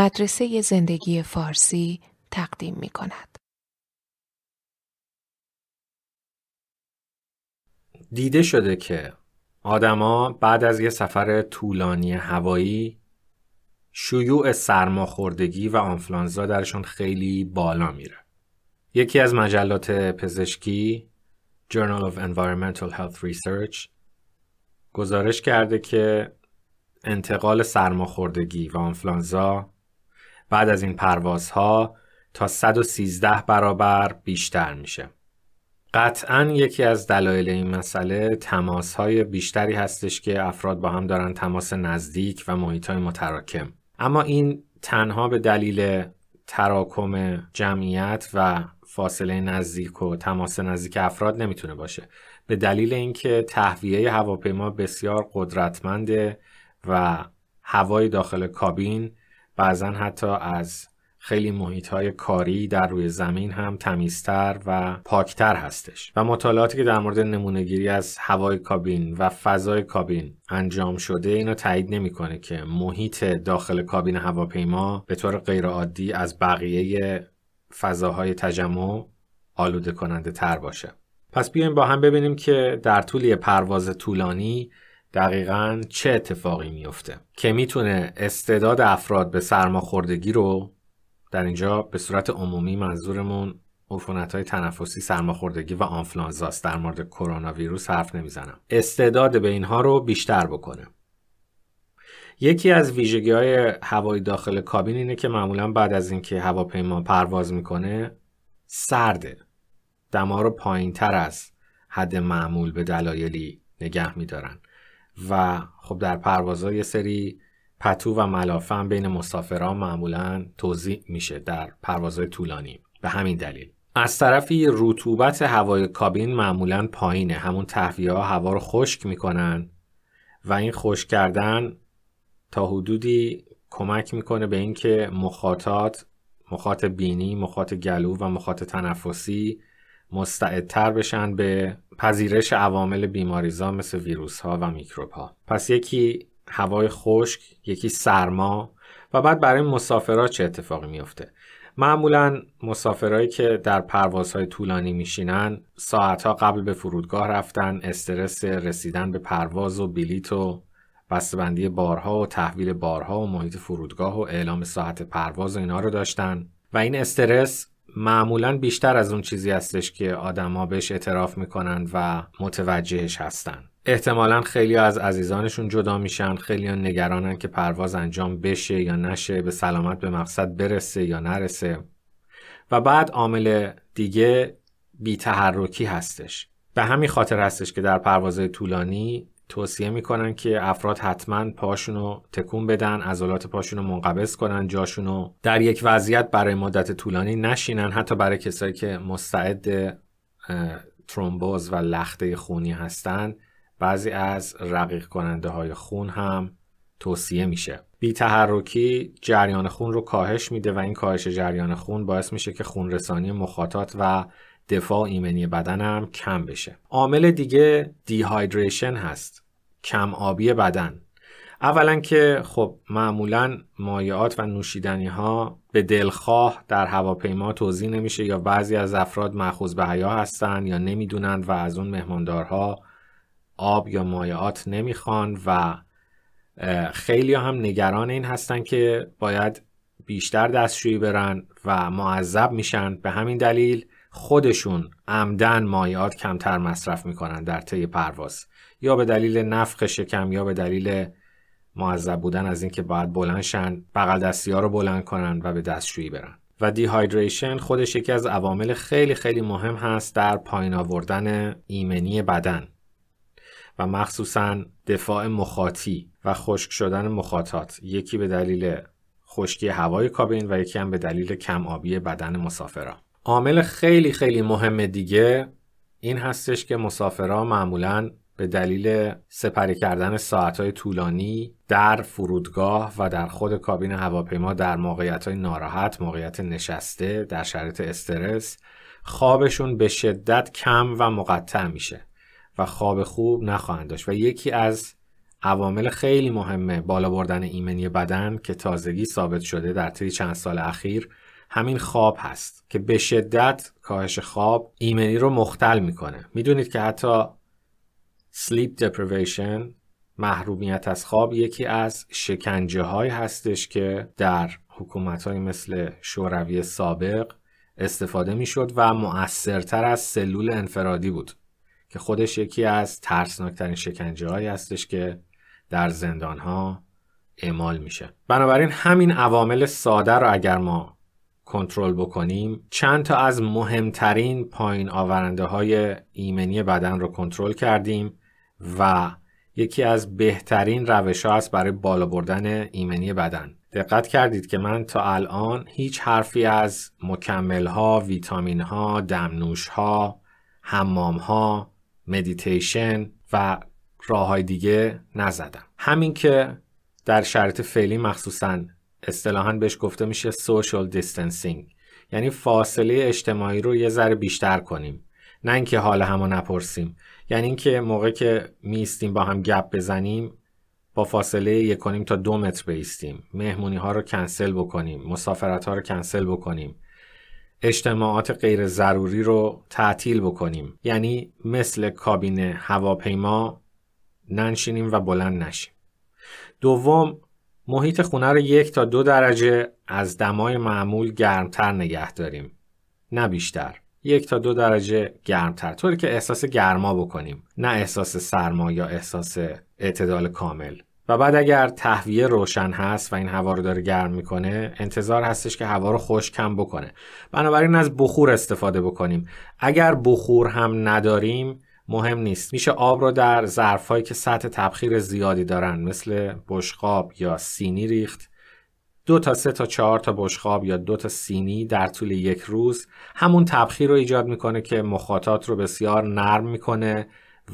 مدرسه زندگی فارسی تقدیم می کند. دیده شده که آدما بعد از یه سفر طولانی هوایی شیوع سرماخوردگی و آنفلانزا درشون خیلی بالا میره. یکی از مجلات پزشکی Journal of Environmental Health Research گزارش کرده که انتقال سرماخوردگی و آنفلانزا بعد از این پروازها تا 113 برابر بیشتر میشه. قطعا یکی از دلایل این مسئله تماس های بیشتری هستش که افراد با هم دارن تماس نزدیک و محیط های متراکم اما این تنها به دلیل تراکم جمعیت و فاصله نزدیک و تماس نزدیک افراد نمیتونه باشه به دلیل اینکه تهویه هواپیما بسیار قدرتمنده و هوای داخل کابین بعضا حتی از خیلی محیط های کاری در روی زمین هم تمیزتر و پاکتر هستش و مطالعاتی که در مورد نمونهگیری از هوای کابین و فضای کابین انجام شده اینو تایید نمیکنه که محیط داخل کابین هواپیما به طور غیرعادی از بقیه فضاهای تجمع آلوده کننده تر باشه پس بیایم با هم ببینیم که در طول پرواز طولانی دقیقا چه اتفاقی میفته که میتونه استعداد افراد به سرماخوردگی رو در اینجا به صورت عمومی منظورمون عفونت های تنفسی سرماخوردگی و آنفلانزاس در مورد کرونا ویروس حرف نمیزنم استعداد به اینها رو بیشتر بکنه یکی از ویژگی های هوای داخل کابین اینه که معمولا بعد از اینکه هواپیما پرواز میکنه سرده دما رو پایین تر از حد معمول به دلایلی نگه میدارن و خب در پروازها یه سری پتو و ملافه هم بین مسافران معمولا توضیح میشه در پروازهای طولانی به همین دلیل از طرفی رطوبت هوای کابین معمولا پایینه همون تهویه ها هوا رو خشک میکنن و این خشک کردن تا حدودی کمک میکنه به اینکه مخاطات مخاط بینی، مخاط گلو و مخاط تنفسی مستعدتر بشن به پذیرش عوامل بیماریزا مثل ویروس ها و میکروب ها پس یکی هوای خشک یکی سرما و بعد برای مسافرها چه اتفاقی میفته معمولا مسافرهایی که در پروازهای طولانی میشینن ساعتها قبل به فرودگاه رفتن استرس رسیدن به پرواز و بلیط و بستبندی بارها و تحویل بارها و محیط فرودگاه و اعلام ساعت پرواز و اینا رو داشتن و این استرس معمولا بیشتر از اون چیزی هستش که آدما بهش اعتراف میکنن و متوجهش هستن احتمالا خیلی از عزیزانشون جدا میشن خیلی نگرانن که پرواز انجام بشه یا نشه به سلامت به مقصد برسه یا نرسه و بعد عامل دیگه بی هستش به همین خاطر هستش که در پروازهای طولانی توصیه میکنن که افراد حتما پاشون رو تکون بدن عضلات پاشون رو منقبض کنن جاشون رو در یک وضعیت برای مدت طولانی نشینن حتی برای کسایی که مستعد ترومبوز و لخته خونی هستند بعضی از رقیق کننده های خون هم توصیه میشه بی تحرکی جریان خون رو کاهش میده و این کاهش جریان خون باعث میشه که خون رسانی مخاطات و دفاع ایمنی بدنم کم بشه عامل دیگه دیهایدریشن هست کم آبی بدن اولا که خب معمولا مایعات و نوشیدنی ها به دلخواه در هواپیما توضیح نمیشه یا بعضی از افراد مخوض به حیا هستن یا نمیدونن و از اون مهماندارها آب یا مایعات نمیخوان و خیلی هم نگران این هستن که باید بیشتر دستشویی برن و معذب میشن به همین دلیل خودشون عمدن مایات کمتر مصرف میکنن در طی پرواز یا به دلیل نفخ شکم یا به دلیل معذب بودن از اینکه باید بلند شن بغل دستی ها رو بلند کنن و به دستشویی برن و دیهایدریشن خودش یکی از عوامل خیلی خیلی مهم هست در پایین آوردن ایمنی بدن و مخصوصا دفاع مخاطی و خشک شدن مخاطات یکی به دلیل خشکی هوای کابین و یکی هم به دلیل کم آبی بدن مسافرا. عامل خیلی خیلی مهم دیگه این هستش که مسافرها معمولا به دلیل سپری کردن ساعتهای طولانی در فرودگاه و در خود کابین هواپیما در موقعیت ناراحت، موقعیت نشسته، در شرایط استرس خوابشون به شدت کم و مقطع میشه و خواب خوب نخواهند داشت و یکی از عوامل خیلی مهمه بالا بردن ایمنی بدن که تازگی ثابت شده در طی چند سال اخیر همین خواب هست که به شدت کاهش خواب ایمنی رو مختل میکنه میدونید که حتی sleep deprivation محرومیت از خواب یکی از شکنجه های هستش که در حکومت های مثل شوروی سابق استفاده میشد و مؤثرتر از سلول انفرادی بود که خودش یکی از ترسناکترین شکنجه هایی هستش که در زندان ها اعمال میشه بنابراین همین عوامل ساده رو اگر ما کنترل بکنیم چند تا از مهمترین پایین آورنده های ایمنی بدن رو کنترل کردیم و یکی از بهترین روش ها است برای بالا بردن ایمنی بدن دقت کردید که من تا الان هیچ حرفی از مکمل ها، ویتامین ها، دمنوش ها، حمام ها، مدیتیشن و راه های دیگه نزدم همین که در شرط فعلی مخصوصا اصطلاحا بهش گفته میشه سوشال دیستنسینگ یعنی فاصله اجتماعی رو یه ذره بیشتر کنیم نه اینکه حال همو نپرسیم یعنی اینکه موقع که میستیم با هم گپ بزنیم با فاصله یک کنیم تا دو متر بیستیم مهمونی ها رو کنسل بکنیم مسافرت ها رو کنسل بکنیم اجتماعات غیر ضروری رو تعطیل بکنیم یعنی مثل کابین هواپیما ننشینیم و بلند نشیم دوم محیط خونه رو یک تا دو درجه از دمای معمول گرمتر نگه داریم. نه بیشتر. یک تا دو درجه گرمتر طوری که احساس گرما بکنیم نه احساس سرما یا احساس اعتدال کامل و بعد اگر تهویه روشن هست و این هوا رو داره گرم میکنه انتظار هستش که هوا رو خشک کم بکنه بنابراین از بخور استفاده بکنیم اگر بخور هم نداریم مهم نیست میشه آب رو در ظرفهایی که سطح تبخیر زیادی دارن مثل بشقاب یا سینی ریخت دو تا سه تا چهار تا بشقاب یا دو تا سینی در طول یک روز همون تبخیر رو ایجاد میکنه که مخاطات رو بسیار نرم میکنه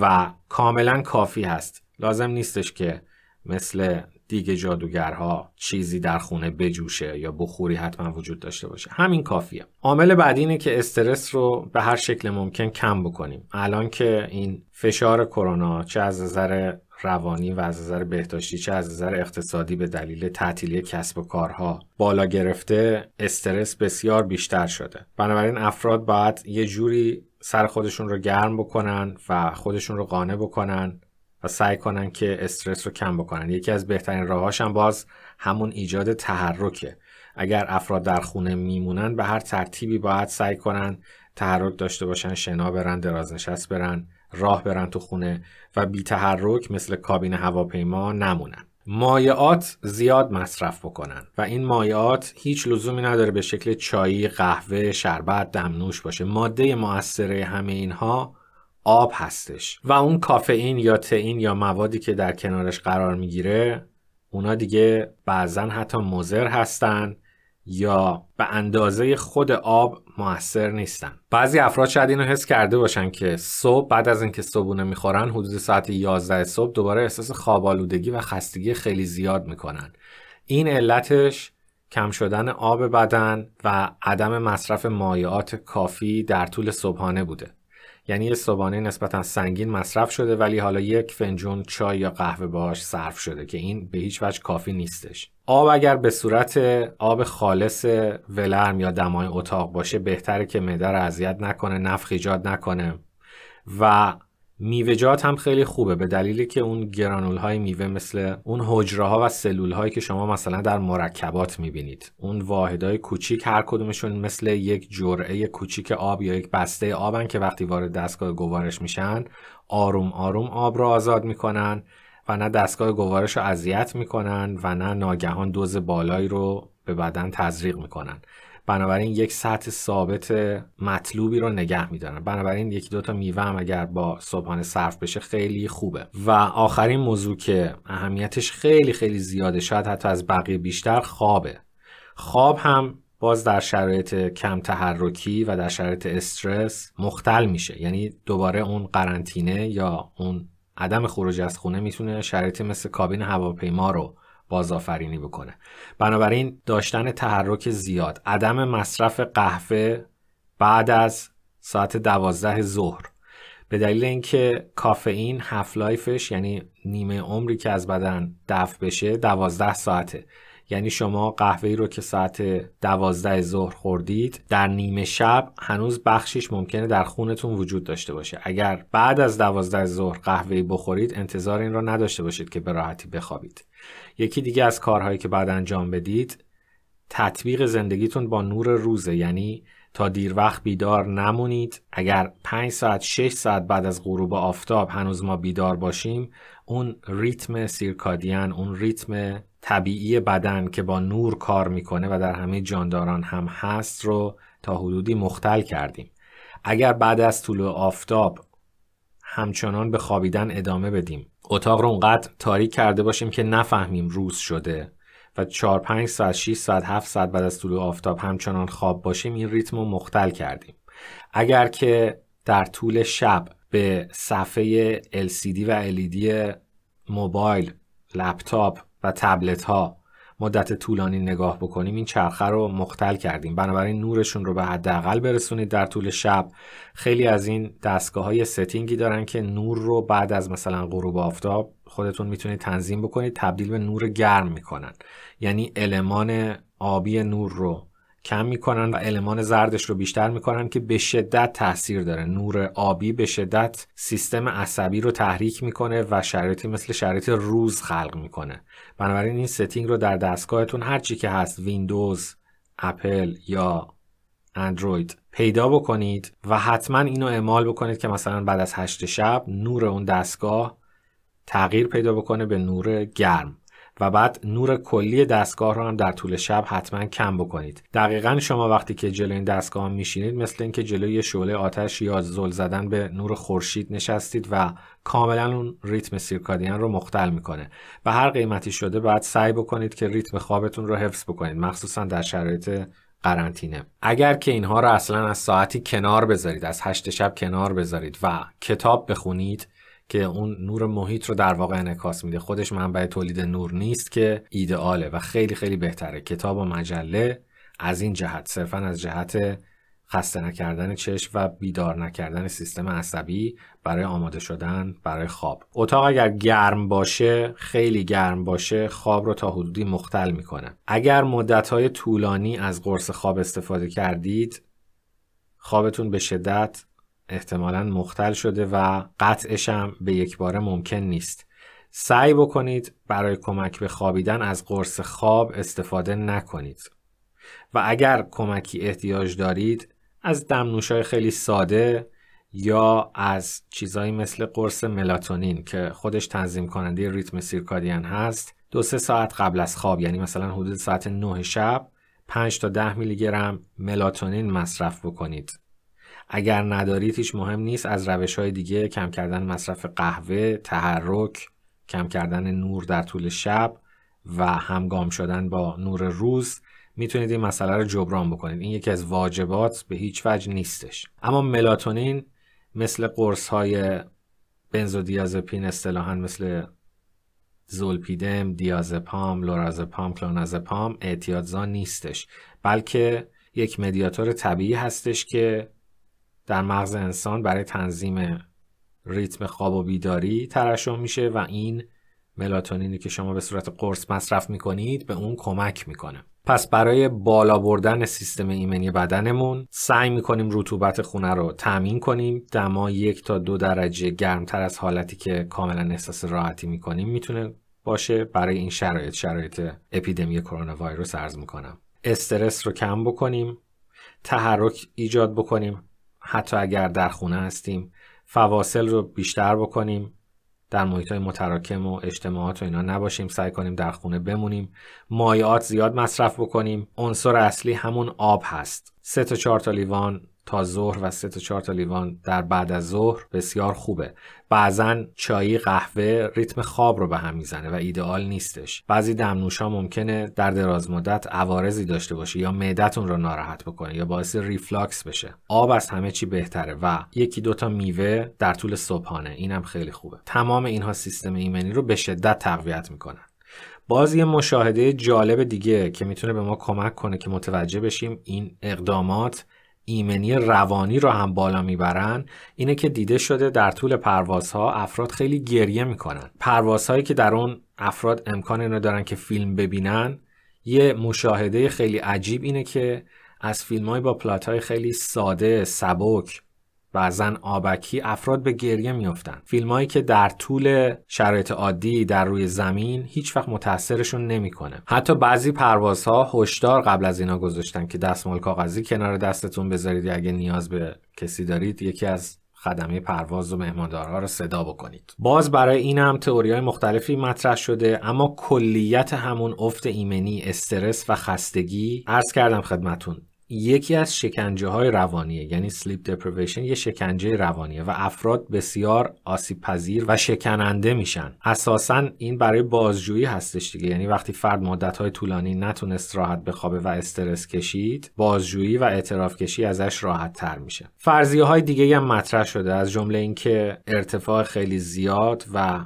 و کاملا کافی هست لازم نیستش که مثل دیگه جادوگرها چیزی در خونه بجوشه یا بخوری حتما وجود داشته باشه همین کافیه عامل بعدی اینه که استرس رو به هر شکل ممکن کم بکنیم الان که این فشار کرونا چه از نظر روانی و از نظر بهداشتی چه از نظر اقتصادی به دلیل تعطیلی کسب و کارها بالا گرفته استرس بسیار بیشتر شده بنابراین افراد باید یه جوری سر خودشون رو گرم بکنن و خودشون رو قانع بکنن و سعی کنن که استرس رو کم بکنن یکی از بهترین راهاش هم باز همون ایجاد تحرکه اگر افراد در خونه میمونن به هر ترتیبی باید سعی کنن تحرک داشته باشن شنا برن درازنشست برن راه برن تو خونه و بی تحرک مثل کابین هواپیما نمونن مایعات زیاد مصرف بکنن و این مایعات هیچ لزومی نداره به شکل چایی، قهوه، شربت، دمنوش باشه. ماده موثره همه اینها آب هستش و اون کافئین یا تئین یا موادی که در کنارش قرار میگیره اونا دیگه بعضا حتی مزر هستن یا به اندازه خود آب موثر نیستن بعضی افراد شاید اینو حس کرده باشن که صبح بعد از اینکه صبحونه میخورن حدود ساعت 11 صبح دوباره احساس خواب و خستگی خیلی زیاد میکنن این علتش کم شدن آب بدن و عدم مصرف مایعات کافی در طول صبحانه بوده یعنی یه صبحانه نسبتا سنگین مصرف شده ولی حالا یک فنجون چای یا قهوه باهاش صرف شده که این به هیچ وجه کافی نیستش آب اگر به صورت آب خالص ولرم یا دمای اتاق باشه بهتره که مدر اذیت نکنه نفخ ایجاد نکنه و میوهجات هم خیلی خوبه به دلیلی که اون گرانول های میوه مثل اون حجره ها و سلول هایی که شما مثلا در مرکبات میبینید اون واحد های کوچیک هر کدومشون مثل یک جرعه کوچیک آب یا یک بسته آبن که وقتی وارد دستگاه گوارش میشن آروم آروم آب را آزاد میکنن و نه دستگاه گوارش رو اذیت میکنن و نه ناگهان دوز بالایی رو به بدن تزریق میکنن بنابراین یک سطح ثابت مطلوبی رو نگه میدارن بنابراین یکی دو تا میوه هم اگر با صبحانه صرف بشه خیلی خوبه و آخرین موضوع که اهمیتش خیلی خیلی زیاده شاید حتی از بقیه بیشتر خوابه خواب هم باز در شرایط کم تحرکی و در شرایط استرس مختل میشه یعنی دوباره اون قرنطینه یا اون عدم خروج از خونه میتونه شرایط مثل کابین هواپیما رو بازآفرینی بکنه بنابراین داشتن تحرک زیاد عدم مصرف قهوه بعد از ساعت دوازده ظهر به دلیل اینکه کافئین هف لایفش یعنی نیمه عمری که از بدن دفع بشه دوازده ساعته یعنی شما قهوه‌ای رو که ساعت دوازده ظهر خوردید در نیمه شب هنوز بخشش ممکنه در خونتون وجود داشته باشه اگر بعد از دوازده ظهر قهوه بخورید انتظار این را نداشته باشید که به راحتی بخوابید یکی دیگه از کارهایی که بعد انجام بدید تطبیق زندگیتون با نور روزه یعنی تا دیر وقت بیدار نمونید اگر 5 ساعت 6 ساعت بعد از غروب آفتاب هنوز ما بیدار باشیم اون ریتم سیرکادین اون ریتم طبیعی بدن که با نور کار میکنه و در همه جانداران هم هست رو تا حدودی مختل کردیم اگر بعد از طول آفتاب همچنان به خوابیدن ادامه بدیم اتاق رو اونقدر تاریک کرده باشیم که نفهمیم روز شده و 4 5 ساعت 6 ساعت 7 ساعت بعد از طول آفتاب همچنان خواب باشیم این ریتم رو مختل کردیم اگر که در طول شب به صفحه LCD و LED موبایل لپتاپ و تبلت ها مدت طولانی نگاه بکنیم این چرخه رو مختل کردیم بنابراین نورشون رو به حداقل برسونید در طول شب خیلی از این دستگاه های ستینگی دارن که نور رو بعد از مثلا غروب آفتاب خودتون میتونید تنظیم بکنید تبدیل به نور گرم میکنن یعنی المان آبی نور رو کم میکنن و المان زردش رو بیشتر میکنن که به شدت تاثیر داره نور آبی به شدت سیستم عصبی رو تحریک میکنه و شرایطی مثل شرایط روز خلق میکنه بنابراین این ستینگ رو در دستگاهتون چی که هست ویندوز اپل یا اندروید پیدا بکنید و حتما اینو اعمال بکنید که مثلا بعد از هشت شب نور اون دستگاه تغییر پیدا بکنه به نور گرم و بعد نور کلی دستگاه رو هم در طول شب حتما کم بکنید دقیقا شما وقتی که جلوی این دستگاه میشینید مثل اینکه جلوی شعله آتش یا زل زدن به نور خورشید نشستید و کاملا اون ریتم سیرکادیان رو مختل میکنه و هر قیمتی شده باید سعی بکنید که ریتم خوابتون رو حفظ بکنید مخصوصا در شرایط قرنطینه اگر که اینها رو اصلا از ساعتی کنار بذارید از هشت شب کنار بذارید و کتاب بخونید که اون نور محیط رو در واقع انعکاس میده خودش منبع تولید نور نیست که ایدئاله و خیلی خیلی بهتره کتاب و مجله از این جهت صرفا از جهت خسته نکردن چشم و بیدار نکردن سیستم عصبی برای آماده شدن برای خواب اتاق اگر گرم باشه خیلی گرم باشه خواب رو تا حدودی مختل میکنه اگر مدتهای طولانی از قرص خواب استفاده کردید خوابتون به شدت احتمالا مختل شده و قطعش هم به یک بار ممکن نیست سعی بکنید برای کمک به خوابیدن از قرص خواب استفاده نکنید و اگر کمکی احتیاج دارید از دمنوشای خیلی ساده یا از چیزایی مثل قرص ملاتونین که خودش تنظیم کننده ریتم سیرکادین هست دو سه ساعت قبل از خواب یعنی مثلا حدود ساعت 9 شب 5 تا ده میلی گرم ملاتونین مصرف بکنید اگر ندارید هیچ مهم نیست از روش های دیگه کم کردن مصرف قهوه، تحرک، کم کردن نور در طول شب و همگام شدن با نور روز میتونید این مسئله رو جبران بکنید این یکی از واجبات به هیچ وجه نیستش اما ملاتونین مثل قرص های بنزودیازپین اصطلاحا مثل زولپیدم، دیازپام، لورازپام، کلونازپام اعتیادزا نیستش بلکه یک مدیاتور طبیعی هستش که در مغز انسان برای تنظیم ریتم خواب و بیداری ترشح میشه و این ملاتونینی که شما به صورت قرص مصرف میکنید به اون کمک میکنه پس برای بالا بردن سیستم ایمنی بدنمون سعی میکنیم رطوبت خونه رو تامین کنیم دما یک تا دو درجه گرمتر از حالتی که کاملا احساس راحتی میکنیم میتونه باشه برای این شرایط شرایط اپیدمی کرونا ویروس ارز میکنم استرس رو کم بکنیم تحرک ایجاد بکنیم حتی اگر در خونه هستیم فواصل رو بیشتر بکنیم در محیط های متراکم و اجتماعات و اینا نباشیم سعی کنیم در خونه بمونیم مایعات زیاد مصرف بکنیم عنصر اصلی همون آب هست سه تا چهار تا لیوان تا ظهر و سه تا چهار تا لیوان در بعد از ظهر بسیار خوبه بعضا چای قهوه ریتم خواب رو به هم میزنه و ایدئال نیستش بعضی دمنوشها ممکنه در دراز مدت عوارضی داشته باشه یا معدتون رو ناراحت بکنه یا باعث ریفلاکس بشه آب از همه چی بهتره و یکی دوتا میوه در طول صبحانه اینم خیلی خوبه تمام اینها سیستم ایمنی رو به شدت تقویت میکنن باز یه مشاهده جالب دیگه که میتونه به ما کمک کنه که متوجه بشیم این اقدامات ایمنی روانی رو هم بالا میبرن اینه که دیده شده در طول پروازها افراد خیلی گریه میکنن پروازهایی که در اون افراد امکان اینو دارن که فیلم ببینن یه مشاهده خیلی عجیب اینه که از فیلم های با پلات های خیلی ساده سبک بعضا آبکی افراد به گریه میافتند فیلمهایی که در طول شرایط عادی در روی زمین هیچ وقت متاثرشون نمیکنه حتی بعضی پروازها هشدار قبل از اینا گذاشتن که دستمال کاغذی کنار دستتون بذارید اگه نیاز به کسی دارید یکی از خدمه پرواز و مهماندارها رو صدا بکنید باز برای این هم تئوری های مختلفی مطرح شده اما کلیت همون افت ایمنی استرس و خستگی عرض کردم خدمتون یکی از شکنجه های روانیه یعنی سلیپ دپریویشن یه شکنجه روانیه و افراد بسیار آسیب پذیر و شکننده میشن اساسا این برای بازجویی هستش دیگه یعنی وقتی فرد مدت های طولانی نتونست راحت بخوابه و استرس کشید بازجویی و اعتراف کشی ازش راحت تر میشه فرضیه های دیگه هم مطرح شده از جمله اینکه ارتفاع خیلی زیاد و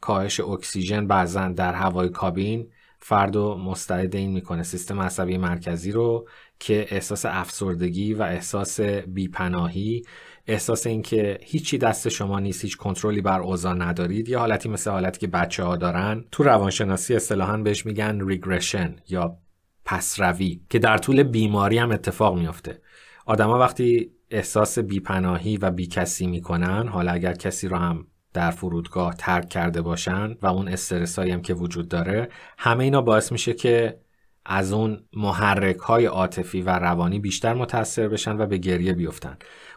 کاهش اکسیژن بعضا در هوای کابین فرد و مستعد این میکنه سیستم عصبی مرکزی رو که احساس افسردگی و احساس بیپناهی احساس اینکه هیچی دست شما نیست هیچ کنترلی بر اوضاع ندارید یا حالتی مثل حالتی که بچه ها دارن تو روانشناسی اصطلاحا بهش میگن ریگرشن یا پسروی که در طول بیماری هم اتفاق میافته آدما وقتی احساس بیپناهی و بیکسی میکنن حالا اگر کسی رو هم در فرودگاه ترک کرده باشن و اون استرسایی هم که وجود داره همه اینا باعث میشه که از اون محرک های عاطفی و روانی بیشتر متاثر بشن و به گریه بیفتن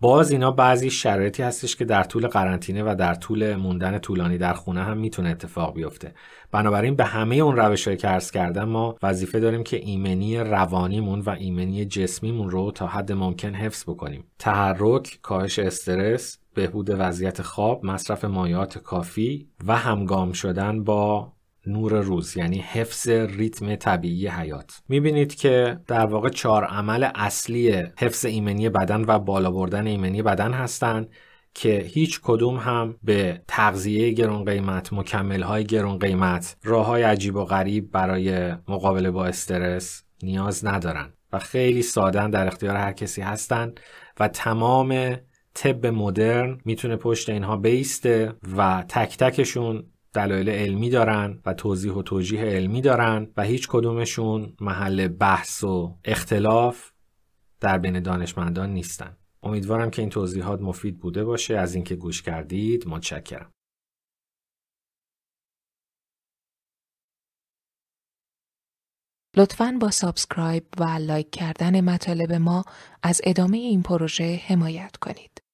باز اینا بعضی شرایطی هستش که در طول قرنطینه و در طول موندن طولانی در خونه هم میتونه اتفاق بیفته بنابراین به همه اون روشهایی که عرض کردن ما وظیفه داریم که ایمنی روانیمون و ایمنی جسمیمون رو تا حد ممکن حفظ بکنیم تحرک کاهش استرس بهبود وضعیت خواب مصرف مایات کافی و همگام شدن با نور روز یعنی حفظ ریتم طبیعی حیات میبینید که در واقع چهار عمل اصلی حفظ ایمنی بدن و بالا بردن ایمنی بدن هستند که هیچ کدوم هم به تغذیه گرون قیمت، مکمل های گرون قیمت، راه های عجیب و غریب برای مقابله با استرس نیاز ندارن و خیلی سادن در اختیار هر کسی هستن و تمام طب مدرن میتونه پشت اینها بیسته و تک تکشون دلایل علمی دارن و توضیح و توجیه علمی دارن و هیچ کدومشون محل بحث و اختلاف در بین دانشمندان نیستن. امیدوارم که این توضیحات مفید بوده باشه از اینکه گوش کردید متشکرم. لطفاً با سابسکرایب و لایک کردن مطالب ما از ادامه این پروژه حمایت کنید.